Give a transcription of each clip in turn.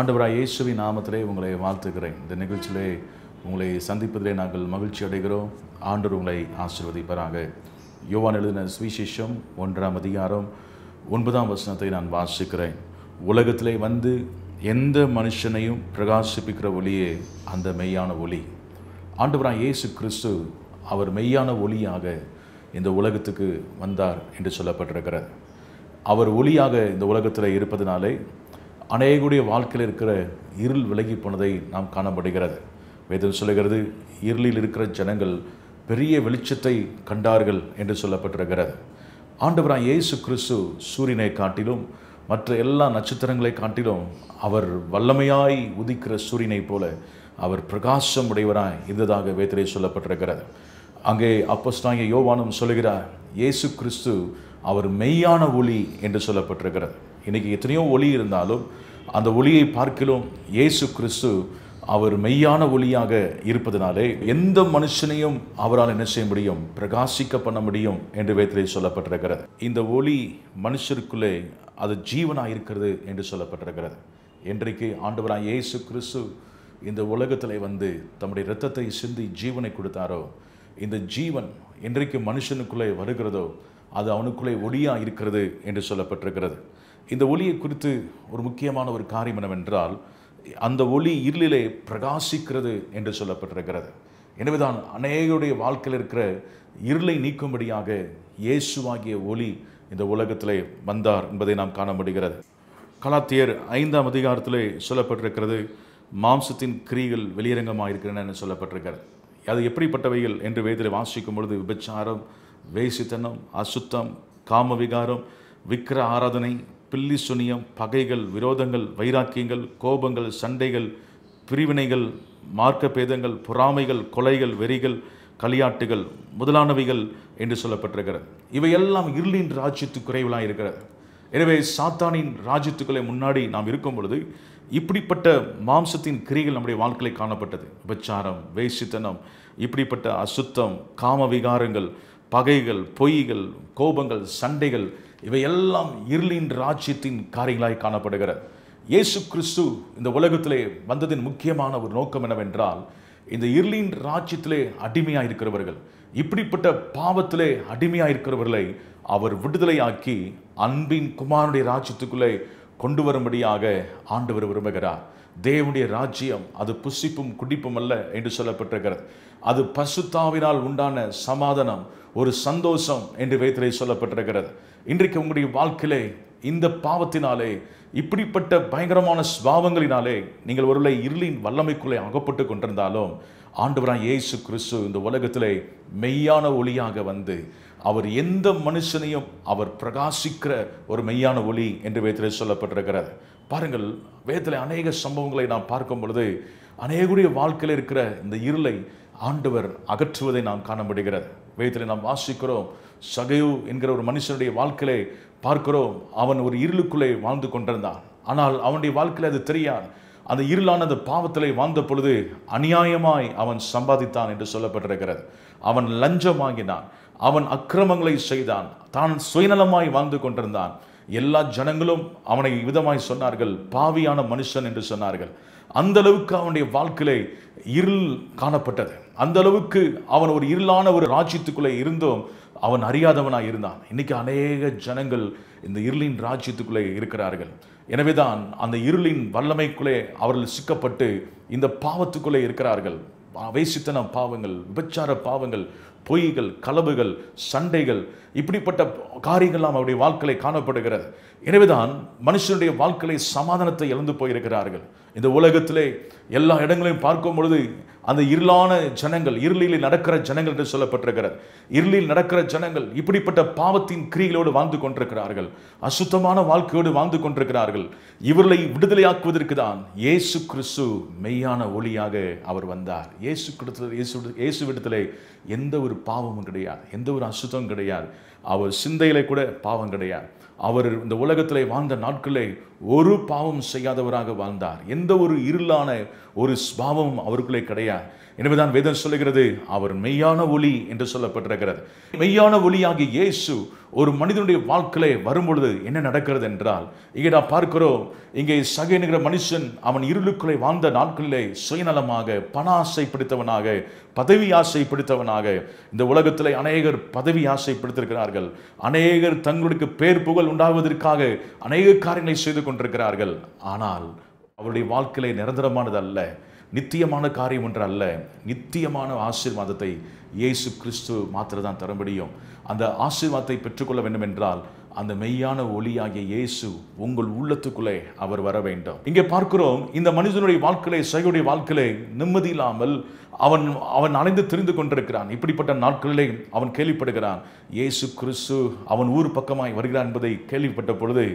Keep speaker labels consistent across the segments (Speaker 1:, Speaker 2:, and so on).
Speaker 1: ஆண்டவராக இயேசுவின் நாமத்திலே உங்களை வாழ்த்துக்கிறேன் இந்த நிகழ்ச்சியிலே உங்களை சந்திப்பதிலே நாங்கள் மகிழ்ச்சி அடைகிறோம் ஆண்டவர் உங்களை ஆசிர்வதிப்பராக யோவான் எழுதின சுவிசேஷம் ஒன்றாம் அதிகாரம் ஒன்பதாம் வசனத்தை நான் வாசிக்கிறேன் உலகத்திலே வந்து எந்த மனுஷனையும் பிரகாசிப்பிக்கிற ஒளியே அந்த மெய்யான ஒளி ஆண்டவராக இயேசு கிறிஸ்து அவர் மெய்யான ஒளியாக இந்த உலகத்துக்கு வந்தார் என்று சொல்லப்பட்டிருக்கிறார் அவர் ஒளியாக இந்த உலகத்தில் இருப்பதனாலே அநேகுடைய வாழ்க்கையில் இருக்கிற இருள் விலகி போனதை நாம் காணப்படுகிறது வேதம் சொல்லுகிறது இருளில் இருக்கிற ஜனங்கள் பெரிய வெளிச்சத்தை கண்டார்கள் என்று சொல்லப்பட்டிருக்கிறது ஆண்டவராய் இயேசு கிறிஸ்து சூரியனை காட்டிலும் மற்ற எல்லா நட்சத்திரங்களை காட்டிலும் அவர் வல்லமையாய் உதிக்கிற சூரியனை போல அவர் பிரகாசம் உடையவராய் இருந்ததாக வேத்திலே சொல்லப்பட்டிருக்கிறது அங்கே அப்போஸ்டாங்க யோவானும் சொல்கிறார் இயேசு கிறிஸ்து அவர் மெய்யான ஒளி என்று சொல்லப்பட்டிருக்கிறது இன்றைக்கி எத்தனையோ ஒளி இருந்தாலும் அந்த ஒளியை பார்க்கலும் இயேசு கிறிஸ்து அவர் மெய்யான ஒளியாக இருப்பதனாலே எந்த மனுஷனையும் அவரால் என்ன செய்ய முடியும் பிரகாசிக்க பண்ண முடியும் என்று வேத்திலே சொல்லப்பட்டிருக்கிறது இந்த ஒளி மனுஷருக்குள்ளே அது ஜீவனாக இருக்கிறது என்று சொல்லப்பட்டிருக்கிறது இன்றைக்கு ஆண்டவராக இயேசு கிறிஸ்து இந்த உலகத்தில் வந்து தம்முடைய இரத்தத்தை சிந்தி ஜீவனை கொடுத்தாரோ இந்த ஜீவன் என்றைக்கு மனுஷனுக்குள்ளே வருகிறதோ அது அவனுக்குள்ளே ஒளியாக இருக்கிறது என்று சொல்லப்பட்டிருக்கிறது இந்த ஒளியை குறித்து ஒரு முக்கியமான ஒரு காரியம் என்னவென்றால் அந்த ஒளி இருளிலே பிரகாசிக்கிறது என்று சொல்லப்பட்டிருக்கிறது எனவேதான் அநேகருடைய வாழ்க்கையில் இருக்கிற இருளை நீக்கும்படியாக இயேசுவாகிய ஒளி இந்த உலகத்திலே வந்தார் என்பதை நாம் காண முடிகிறது கலாத்தியர் ஐந்தாம் அதிகாரத்திலே சொல்லப்பட்டிருக்கிறது மாம்சத்தின் கிரிகள் வெளியரங்கமாக இருக்கின்றன என்று சொல்லப்பட்டிருக்கிறது அது எப்படிப்பட்டவைகள் என்று வேதிலை வாசிக்கும் பொழுது விபச்சாரம் வேசித்தனம் அசுத்தம் காம விகாரம் விக்கிர ஆராதனை பில்லி சுனியம் பகைகள் விரோதங்கள் வைராக்கியங்கள் கோபங்கள் சண்டைகள் பிரிவினைகள் மார்க்க பேதங்கள் பொறாமைகள் கொலைகள் வெறிகள் களியாட்டுகள் முதலானவைகள் என்று சொல்லப்பட்டிருக்கிறது இவையெல்லாம் இருளின் ராஜ்யத்து குறைவலாக இருக்கிறது எனவே சாத்தானின் ராஜ்யத்துக்களை முன்னாடி நாம் இருக்கும் பொழுது இப்படிப்பட்ட மாம்சத்தின் கிரிகள் நம்முடைய வாழ்க்கையில் காணப்பட்டது விபச்சாரம் வேசித்தனம் இப்படிப்பட்ட அசுத்தம் காம விகாரங்கள் பகைகள் பொய்கள் கோபங்கள் சண்டைகள் இவையெல்லாம் இருளின் ராஜ்யத்தின் காரியங்களாய் காணப்படுகிறது இயேசு கிறிஸ்து இந்த உலகத்திலே வந்ததின் முக்கியமான ஒரு நோக்கம் என்னவென்றால் இந்த இருளின் ராஜ்யத்திலே அடிமையாக இருக்கிறவர்கள் இப்படிப்பட்ட பாவத்திலே அடிமையாக இருக்கிறவர்களை அவர் விடுதலையாக்கி அன்பின் குமாரனுடைய ராஜ்யத்துக்குள்ளே கொண்டு வரும்படியாக ஆண்டவர் விரும்புகிறார் தேவனுடைய ராஜ்யம் அது புசிப்பும் குடிப்பும் அல்ல என்று சொல்லப்பட்டிருக்கிறது அது பசுத்தாவினால் உண்டான சமாதானம் ஒரு சந்தோஷம் என்று வைத்திலே சொல்லப்பட்டிருக்கிறது இன்றைக்கு உங்களுடைய வாழ்க்கையிலே இந்த பாவத்தினாலே இப்படிப்பட்ட பயங்கரமான சுவாவங்களினாலே நீங்கள் ஒருவேளை இருளின் வல்லமைக்குள்ளே அகப்பட்டு கொண்டிருந்தாலும் ஆண்டவரான் இயேசு கிறிஸ்து இந்த உலகத்திலே மெய்யான ஒளியாக வந்து அவர் எந்த மனுஷனையும் அவர் பிரகாசிக்கிற ஒரு மெய்யான ஒளி என்று வேதத்தில் சொல்லப்பட்டிருக்கிறது பாருங்கள் வேதத்தில் அநேக சம்பவங்களை நாம் பார்க்கும் பொழுது அநேகருடைய வாழ்க்கையில் இருக்கிற இந்த இருளை ஆண்டவர் அகற்றுவதை நாம் காண முடிகிறது வேதத்தில் நாம் வாசிக்கிறோம் சகையு என்கிற ஒரு மனுஷனுடைய வாழ்க்கையை பார்க்கிறோம் அவன் ஒரு இருளுக்குள்ளே வாழ்ந்து கொண்டிருந்தான் ஆனால் அவனுடைய வாழ்க்கையில் அது தெரியாது அந்த இருளான அந்த பாவத்திலே வாழ்ந்த பொழுது அநியாயமாய் அவன் சம்பாதித்தான் என்று சொல்லப்பட்டிருக்கிறது அவன் லஞ்சம் வாங்கினான் அவன் அக்கிரமங்களை செய்தான் தான் சுயநலமாய் வாழ்ந்து கொண்டிருந்தான் எல்லா ஜனங்களும் அவனை விதமாய் சொன்னார்கள் பாவியான மனுஷன் என்று சொன்னார்கள் அந்த அளவுக்கு அவனுடைய வாழ்க்கையிலே இருள் காணப்பட்டது அந்த அளவுக்கு அவன் ஒரு இருளான ஒரு ராஜ்யத்துக்குள்ளே இருந்தும் அவன் அறியாதவனாக இருந்தான் இன்றைக்கி அநேக ஜனங்கள் இந்த இருளின் ராஜ்யத்துக்குள்ளே இருக்கிறார்கள் எனவே தான் அந்த இருளின் வல்லமைக்குள்ளே அவர்கள் சிக்கப்பட்டு இந்த பாவத்துக்குள்ளே இருக்கிறார்கள் வேசித்தன பாவங்கள் விபச்சார பாவங்கள் பொய்கள் கலவுகள் சண்டைகள் இப்படிப்பட்ட காரியங்கள்லாம் அவருடைய வாழ்க்கை காணப்படுகிறது எனவேதான் மனுஷனுடைய வாழ்க்கை சமாதானத்தை இழந்து போயிருக்கிறார்கள் இந்த உலகத்திலே எல்லா இடங்களையும் பார்க்கும் பொழுது அந்த இருளான ஜனங்கள் இருளில் நடக்கிற ஜனங்கள் என்று சொல்லப்பட்டிருக்கிறது இருளில் நடக்கிற ஜனங்கள் இப்படிப்பட்ட பாவத்தின் கிரிகளோடு வாழ்ந்து கொண்டிருக்கிறார்கள் அசுத்தமான வாழ்க்கையோடு வாழ்ந்து கொண்டிருக்கிறார்கள் இவர்களை விடுதலையாக்குவதற்கு தான் இயேசு கிறிஸ்து மெய்யான ஒளியாக அவர் வந்தார் இயேசு கிறிஸ்து இயேசு இயேசு விடத்திலே எந்த ஒரு ஒரு பாவமும் கிடையாது எந்த ஒரு அசுத்தம் கிடையாது அவர் சிந்தையிலே கூட பாவம் கிடையாது அவர் இந்த உலகத்தில் வாழ்ந்த நாட்களை ஒரு பாவம் செய்யாதவராக வாழ்ந்தார் எந்த ஒரு இருளான ஒரு பாவமும் அவருக்குள்ளே கிடையாது எனவேதான் வேதம் சொல்லுகிறது அவர் மெய்யான ஒளி என்று சொல்லப்பட்டிருக்கிறது மெய்யான ஒளியாகிய இயேசு ஒரு மனிதனுடைய வாழ்க்கையிலே வரும்பொழுது என்ன நடக்கிறது என்றால் இங்கே நான் பார்க்கிறோம் இங்கே சகைனுகிற மனுஷன் அவன் இருளுக்குள்ளே வாழ்ந்த நாட்களிலே சுயநலமாக பண ஆசை பிடித்தவனாக பதவி ஆசை பிடித்தவனாக இந்த உலகத்தில் அநேகர் பதவி ஆசை பிடித்திருக்கிறார்கள் அநேகர் தங்களுக்கு பேர் புகழ் உண்டாவதற்காக அநேக காரியங்களை செய்து கொண்டிருக்கிறார்கள் ஆனால் அவருடைய வாழ்க்கையிலே நிரந்தரமானது அல்ல நித்தியமான காரியம் ஒன்று அல்ல நித்தியமான ஆசீர்வாதத்தை இயேசு கிறிஸ்து தான் தர முடியும் அந்த ஆசீர்வாதத்தை பெற்றுக்கொள்ள வேண்டும் என்றால் அந்த மெய்யான ஒளியாகிய இயேசு உங்கள் உள்ளத்துக்குள்ளே அவர் வர வேண்டும் இங்கே பார்க்கிறோம் இந்த மனிதனுடைய வாழ்க்கையிலே சையுடைய வாழ்க்கையிலே நிம்மதி இல்லாமல் அவன் அவன் அலைந்து தெரிந்து கொண்டிருக்கிறான் இப்படிப்பட்ட நாட்களிலே அவன் கேள்விப்படுகிறான் இயேசு கிறிஸ்து அவன் ஊர் பக்கமாய் வருகிறான் என்பதை கேள்விப்பட்ட பொழுது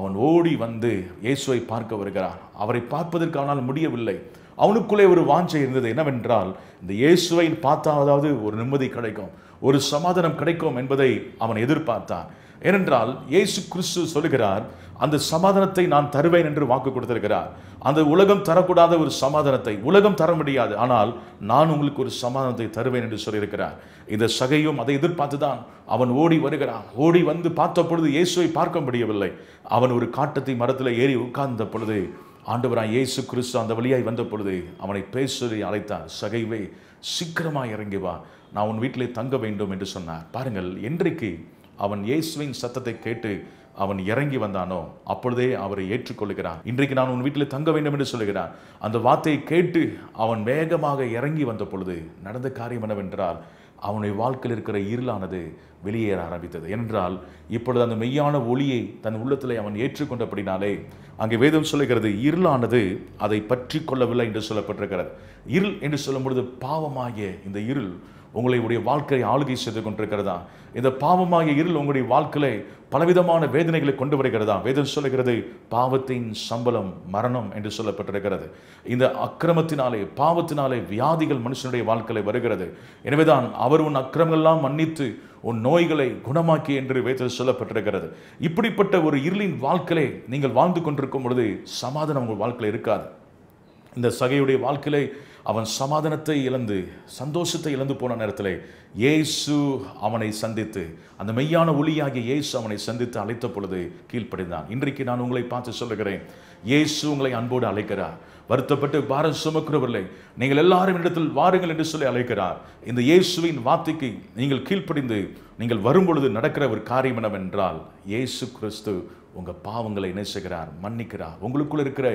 Speaker 1: அவன் ஓடி வந்து இயேசுவை பார்க்க வருகிறான் அவரை பார்ப்பதற்கு அவனால் முடியவில்லை அவனுக்குள்ளே ஒரு வாஞ்சை இருந்தது என்னவென்றால் இந்த இயேசுவை பார்த்தாவதாவது ஒரு நிம்மதி கிடைக்கும் ஒரு சமாதானம் கிடைக்கும் என்பதை அவன் எதிர்பார்த்தான் ஏனென்றால் இயேசு கிறிஸ்து சொல்லுகிறார் அந்த சமாதானத்தை நான் தருவேன் என்று வாக்கு கொடுத்திருக்கிறார் அந்த உலகம் தரக்கூடாத ஒரு சமாதானத்தை உலகம் தர முடியாது ஆனால் நான் உங்களுக்கு ஒரு சமாதானத்தை தருவேன் என்று சொல்லியிருக்கிறார் இந்த சகையும் அதை எதிர்பார்த்து தான் அவன் ஓடி வருகிறான் ஓடி வந்து பார்த்த பொழுது இயேசுவை பார்க்க முடியவில்லை அவன் ஒரு காட்டத்தை மரத்தில் ஏறி உட்கார்ந்த பொழுது ஆண்டவராய் இயேசு கிறிஸ்து அந்த வழியாய் வந்த பொழுது அவனை பேசுவதை அழைத்தார் சகைவே சீக்கிரமாக இறங்கி வா நான் உன் வீட்டிலே தங்க வேண்டும் என்று சொன்னார் பாருங்கள் என்றைக்கு அவன் இயேசுவின் சத்தத்தை கேட்டு அவன் இறங்கி வந்தானோ அப்பொழுதே அவரை ஏற்றுக்கொள்கிறான் இன்றைக்கு நான் உன் வீட்டில் தங்க வேண்டும் என்று சொல்கிறான் அந்த வார்த்தையை கேட்டு அவன் வேகமாக இறங்கி வந்த பொழுது நடந்த காரியம் என்னவென்றால் அவனுடைய வாழ்க்கையில் இருக்கிற இருளானது வெளியேற ஆரம்பித்தது என்றால் இப்பொழுது அந்த மெய்யான ஒளியை தன் உள்ளத்தில் அவன் ஏற்றுக்கொண்டபடினாலே அங்கே வேதம் சொல்லுகிறது இருளானது அதை பற்றி கொள்ளவில்லை என்று சொல்லப்பட்டிருக்கிறது இருள் என்று சொல்லும் பொழுது பாவமாகிய இந்த இருள் உங்களை உடைய வாழ்க்கையை ஆளுகை செய்து கொண்டிருக்கிறதா இந்த பாவமாகிய இருள் உங்களுடைய வாழ்க்கையை பலவிதமான வேதனைகளை கொண்டு வருகிறதா வேதம் சொல்லுகிறது பாவத்தின் சம்பளம் மரணம் என்று சொல்லப்பட்டிருக்கிறது இந்த அக்கிரமத்தினாலே பாவத்தினாலே வியாதிகள் மனுஷனுடைய வாழ்க்கையில் வருகிறது எனவேதான் அவர் உன் அக்கிரமெல்லாம் மன்னித்து உன் நோய்களை குணமாக்கி என்று வேதத்தில் சொல்லப்பட்டிருக்கிறது இப்படிப்பட்ட ஒரு இருளின் வாழ்க்கையை நீங்கள் வாழ்ந்து கொண்டிருக்கும் பொழுது சமாதானம் உங்கள் வாழ்க்கையில் இருக்காது இந்த சகையுடைய வாழ்க்கையிலே அவன் சமாதானத்தை இழந்து சந்தோஷத்தை இழந்து போன நேரத்தில் இயேசு அவனை சந்தித்து அந்த மெய்யான ஒளியாகிய இயேசு அவனை சந்தித்து அழைத்த பொழுது கீழ்ப்படைந்தான் இன்றைக்கு நான் உங்களை பார்த்து சொல்லுகிறேன் இயேசு உங்களை அன்போடு அழைக்கிறார் வருத்தப்பட்டு பாரம் சுமக்கிறவர்களை நீங்கள் எல்லாரும் இடத்தில் வாருங்கள் என்று சொல்லி அழைக்கிறார் இந்த இயேசுவின் வார்த்தைக்கு நீங்கள் கீழ்ப்படிந்து நீங்கள் வரும்பொழுது நடக்கிற ஒரு காரியம் என்னவென்றால் இயேசு கிறிஸ்து உங்கள் பாவங்களை நேசுகிறார் மன்னிக்கிறார் உங்களுக்குள்ளே இருக்கிற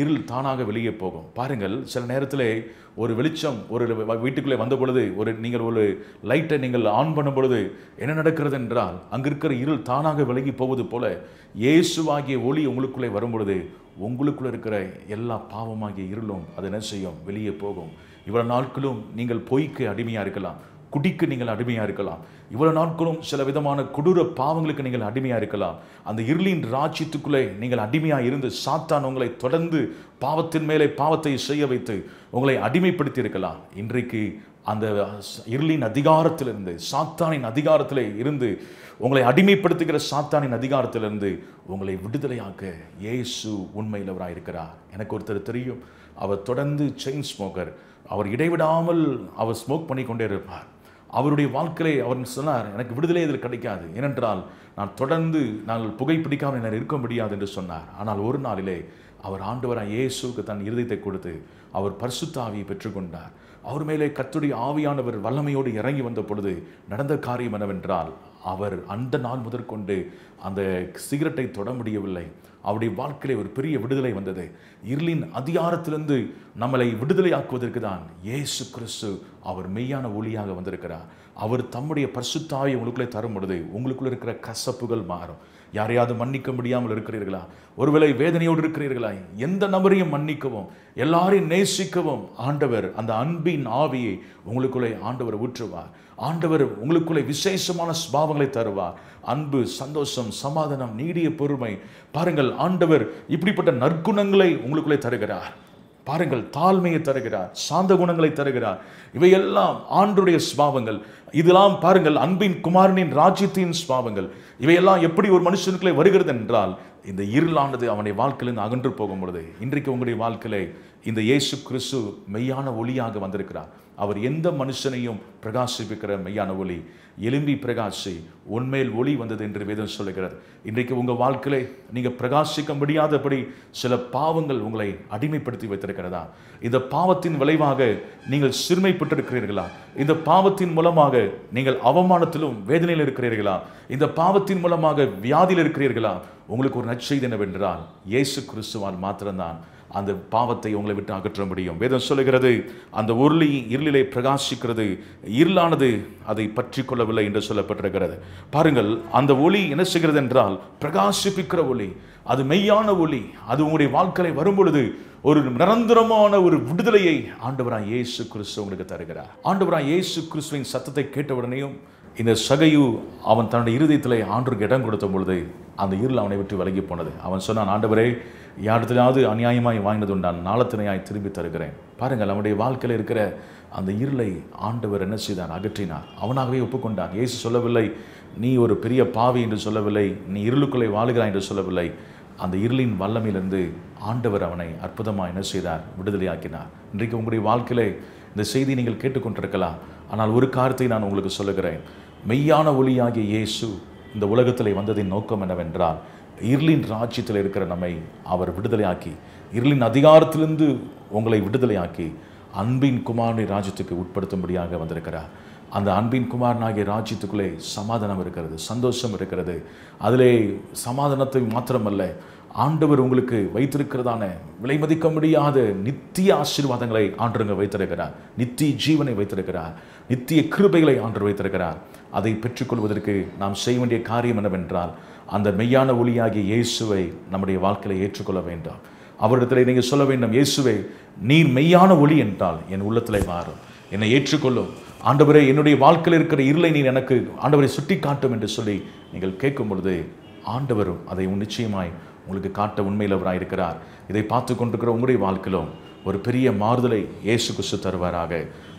Speaker 1: இருள் தானாக வெளியே போகும் பாருங்கள் சில நேரத்தில் ஒரு வெளிச்சம் ஒரு வீட்டுக்குள்ளே வந்த பொழுது ஒரு நீங்கள் ஒரு லைட்டை நீங்கள் ஆன் பண்ணும் பொழுது என்ன நடக்கிறது என்றால் அங்கே இருக்கிற இருள் தானாக விலகி போவது போல இயேசுவாகிய ஒளி உங்களுக்குள்ளே வரும் பொழுது உங்களுக்குள்ளே இருக்கிற எல்லா பாவமாகிய இருளும் அது என்ன செய்யும் வெளியே போகும் இவ்வளோ நாட்களும் நீங்கள் பொய்க்கு அடிமையாக இருக்கலாம் குடிக்கு நீங்கள் அடிமையாக இருக்கலாம் இவ்வளோ நாட்களும் சில விதமான கொடூர பாவங்களுக்கு நீங்கள் அடிமையாக இருக்கலாம் அந்த இருளின் ராஜ்யத்துக்குள்ளே நீங்கள் அடிமையாக இருந்து சாத்தான் உங்களை தொடர்ந்து பாவத்தின் மேலே பாவத்தை செய்ய வைத்து உங்களை அடிமைப்படுத்தி இருக்கலாம் இன்றைக்கு அந்த இருளின் அதிகாரத்திலிருந்து சாத்தானின் அதிகாரத்தில் இருந்து உங்களை அடிமைப்படுத்துகிற சாத்தானின் அதிகாரத்திலிருந்து உங்களை விடுதலையாக்க இயேசு உண்மையிலவராக இருக்கிறார் எனக்கு ஒருத்தர் தெரியும் அவர் தொடர்ந்து செயின் ஸ்மோக்கர் அவர் இடைவிடாமல் அவர் ஸ்மோக் பண்ணி கொண்டே இருப்பார் அவருடைய வாழ்க்கையை அவர் சொன்னார் எனக்கு விடுதலை இதில் கிடைக்காது ஏனென்றால் நான் தொடர்ந்து நாங்கள் புகைப்பிடிக்காமல் என்னால் இருக்க முடியாது என்று சொன்னார் ஆனால் ஒரு நாளிலே அவர் ஆண்டவராக இயேசுக்கு தன் இருதயத்தை கொடுத்து அவர் பரிசுத்தாவியை பெற்றுக்கொண்டார் அவர் மேலே கத்துடைய ஆவியானவர் வல்லமையோடு இறங்கி வந்த பொழுது நடந்த காரியம் என்னவென்றால் அவர் அந்த நாள் முதற்கொண்டு அந்த சிகரெட்டை தொட முடியவில்லை அவருடைய வாழ்க்கையில் ஒரு பெரிய விடுதலை வந்தது இருளின் அதிகாரத்திலிருந்து நம்மளை விடுதலையாக்குவதற்கு தான் ஏசு கிறிஸ்து அவர் மெய்யான ஒளியாக வந்திருக்கிறார் அவர் தம்முடைய பரிசுத்தாவை உங்களுக்குள்ளே தரும் பொழுது உங்களுக்குள்ளே இருக்கிற கசப்புகள் மாறும் யாரையாவது மன்னிக்க முடியாமல் இருக்கிறீர்களா ஒருவேளை வேதனையோடு இருக்கிறீர்களா எந்த நபரையும் மன்னிக்கவும் எல்லாரையும் நேசிக்கவும் ஆண்டவர் அந்த அன்பின் ஆவியை உங்களுக்குள்ளே ஆண்டவர் ஊற்றுவார் ஆண்டவர் உங்களுக்குள்ளே விசேஷமான ஸ்பாவங்களை தருவார் அன்பு சந்தோஷம் சமாதானம் நீடிய பொறுமை பாருங்கள் ஆண்டவர் இப்படிப்பட்ட நற்குணங்களை உங்களுக்குள்ளே தருகிறார் பாருங்கள் தாழ்மையை தருகிறார் சாந்த குணங்களை தருகிறார் இவையெல்லாம் ஆண்டுடைய ஸ்பாவங்கள் இதெல்லாம் பாருங்கள் அன்பின் குமாரனின் ராஜ்யத்தின் ஸ்பாவங்கள் இவையெல்லாம் எப்படி ஒரு மனுஷனுக்குள்ளே வருகிறது என்றால் இந்த இருளானது அவனுடைய வாழ்க்கையிலிருந்து அகன்று போகும் பொழுது இன்றைக்கு உங்களுடைய வாழ்க்கையில இந்த இயேசு கிறிஸ்து மெய்யான ஒளியாக வந்திருக்கிறார் அவர் எந்த மனுஷனையும் பிரகாசிப்பிக்கிற மெய்யான ஒளி எலும்பி பிரகாசி உண்மையில் ஒளி வந்தது என்று வேதம் சொல்லுகிறார் இன்றைக்கு உங்கள் வாழ்க்கையிலே நீங்கள் பிரகாசிக்க முடியாதபடி சில பாவங்கள் உங்களை அடிமைப்படுத்தி வைத்திருக்கிறதா இந்த பாவத்தின் விளைவாக நீங்கள் சிறுமைப்பட்டிருக்கிறீர்களா இந்த பாவத்தின் மூலமாக நீங்கள் அவமானத்திலும் வேதனையில் இருக்கிறீர்களா இந்த பாவத்தின் மூலமாக வியாதியில் இருக்கிறீர்களா உங்களுக்கு ஒரு நற்செய்தி என்னவென்றால் இயேசு கிறிஸ்துவால் மாத்திரம்தான் அந்த பாவத்தை உங்களை விட்டு அகற்ற முடியும் வேதம் சொல்லுகிறது அந்த உருளி இருளிலே பிரகாசிக்கிறது இருளானது அதை பற்றி கொள்ளவில்லை என்று சொல்லப்பட்டிருக்கிறது பாருங்கள் அந்த ஒளி என்ன செய்கிறது என்றால் பிரகாசிப்பிக்கிற ஒளி அது மெய்யான ஒளி அது உங்களுடைய வாழ்க்கையை வரும்பொழுது ஒரு நிரந்தரமான ஒரு விடுதலையை ஆண்டவரான் இயேசு கிறிஸ்து உங்களுக்கு தருகிறார் ஆண்டவரான் இயேசு கிறிஸ்துவின் சத்தத்தை கேட்டவுடனேயும் இந்த சகையு அவன் தன்னுடைய இருதயத்தில் ஆண்டுக்கு இடம் கொடுத்த பொழுது அந்த இருள் அவனை விட்டு விலகி போனது அவன் சொன்னான் ஆண்டவரே யாரிடத்திலாவது அநியாயமாய் வாங்கினது உண்டான் நாளத்தினையாய் திரும்பி தருகிறேன் பாருங்கள் அவனுடைய வாழ்க்கையில் இருக்கிற அந்த இருளை ஆண்டவர் என்ன செய்தான் அகற்றினார் அவனாகவே ஒப்புக்கொண்டான் இயேசு சொல்லவில்லை நீ ஒரு பெரிய பாவி என்று சொல்லவில்லை நீ இருளுக்குள்ளே வாழுகிறாய் என்று சொல்லவில்லை அந்த இருளின் வல்லமையிலிருந்து ஆண்டவர் அவனை அற்புதமாக என்ன செய்தார் விடுதலையாக்கினார் இன்றைக்கு உங்களுடைய வாழ்க்கையில் இந்த செய்தி நீங்கள் கேட்டுக்கொண்டிருக்கலாம் ஆனால் ஒரு காரத்தை நான் உங்களுக்கு சொல்லுகிறேன் மெய்யான ஒளியாகிய இயேசு இந்த உலகத்தில் வந்ததின் நோக்கம் என்னவென்றால் இருளின் ராஜ்யத்தில் இருக்கிற நம்மை அவர் விடுதலையாக்கி இருளின் அதிகாரத்திலிருந்து உங்களை விடுதலையாக்கி அன்பின் குமாரி ராஜ்யத்துக்கு உட்படுத்தும்படியாக வந்திருக்கிறார் அந்த அன்பின் குமாரனாகிய ராஜ்யத்துக்குள்ளே சமாதானம் இருக்கிறது சந்தோஷம் இருக்கிறது அதிலே சமாதானத்தை மாத்திரமல்ல ஆண்டவர் உங்களுக்கு வைத்திருக்கிறதான விலை மதிக்க முடியாத நித்திய ஆசீர்வாதங்களை ஆண்டருங்க வைத்திருக்கிறார் நித்திய ஜீவனை வைத்திருக்கிறார் நித்திய கிருபைகளை ஆண்டு வைத்திருக்கிறார் அதை பெற்றுக்கொள்வதற்கு நாம் செய்ய வேண்டிய காரியம் என்னவென்றால் அந்த மெய்யான ஒளியாகிய இயேசுவை நம்முடைய வாழ்க்கையில் ஏற்றுக்கொள்ள வேண்டாம் அவரிடத்தில் நீங்கள் சொல்ல வேண்டும் இயேசுவை நீர் மெய்யான ஒளி என்றால் என் உள்ளத்திலே மாறும் என்னை ஏற்றுக்கொள்ளும் ஆண்டவரே என்னுடைய வாழ்க்கையில் இருக்கிற இருளை நீர் எனக்கு ஆண்டவரை சுட்டி காட்டும் என்று சொல்லி நீங்கள் கேட்கும் பொழுது ஆண்டவரும் அதை நிச்சயமாய் உங்களுக்கு காட்ட உண்மையில் அவராக இருக்கிறார் இதை பார்த்து கொண்டிருக்கிற உங்களுடைய வாழ்க்கையிலும் ஒரு பெரிய மாறுதலை இயேசு குசு தருவாராக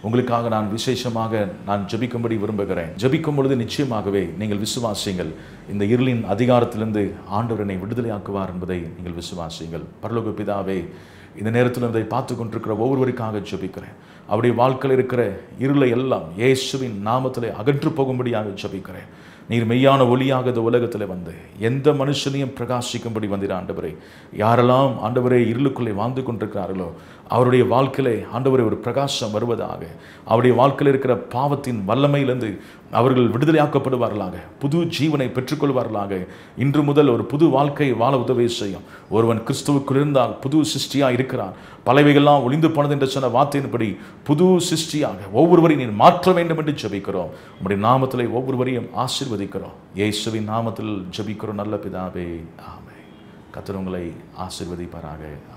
Speaker 1: உங்களுக்காக நான் விசேஷமாக நான் ஜபிக்கும்படி விரும்புகிறேன் ஜபிக்கும் பொழுது நிச்சயமாகவே நீங்கள் விசுவாசியுங்கள் இந்த இருளின் அதிகாரத்திலிருந்து ஆண்டவரனை விடுதலையாக்குவார் என்பதை நீங்கள் விசுவாசியுங்கள் பரலோக பிதாவே இந்த நேரத்தில் இதை பார்த்து கொண்டிருக்கிற ஒவ்வொருவருக்காக ஜபிக்கிறேன் அவருடைய வாழ்க்கையில் இருக்கிற இருளை எல்லாம் இயேசுவின் நாமத்தில் அகற்று போகும்படியாக ஜபிக்கிறேன் நீர் மெய்யான ஒளியாக இந்த உலகத்தில் வந்து எந்த மனுஷனையும் பிரகாசிக்கும்படி வந்தீர் ஆண்டவரே யாரெல்லாம் ஆண்டவரே இருளுக்குள்ளே வாழ்ந்து கொண்டிருக்கிறார்களோ அவருடைய வாழ்க்கையிலே ஆண்டவரை ஒரு பிரகாசம் வருவதாக அவருடைய வாழ்க்கையில் இருக்கிற பாவத்தின் வல்லமையிலிருந்து அவர்கள் விடுதலையாக்கப்படுவார்களாக புது ஜீவனை பெற்றுக்கொள்வார்களாக இன்று முதல் ஒரு புது வாழ்க்கை வாழ உதவி செய்யும் ஒருவன் கிறிஸ்துவுக்குள் இருந்தால் புது சிருஷ்டியாக இருக்கிறான் பலவைகள்லாம் ஒளிந்து போனது என்று சொன்ன வார்த்தையின்படி புது சிருஷ்டியாக ஒவ்வொருவரையும் நீ மாற்ற வேண்டும் என்று ஜபிக்கிறோம் உங்களுடைய நாமத்தில் ஒவ்வொருவரையும் ஆசிர்வதிக்கிறோம் ஏசுவின் நாமத்தில் ஜபிக்கிறோம் நல்ல பிதாவே ஆமை கத்திரவங்களை ஆசிர்வதிப்பாராக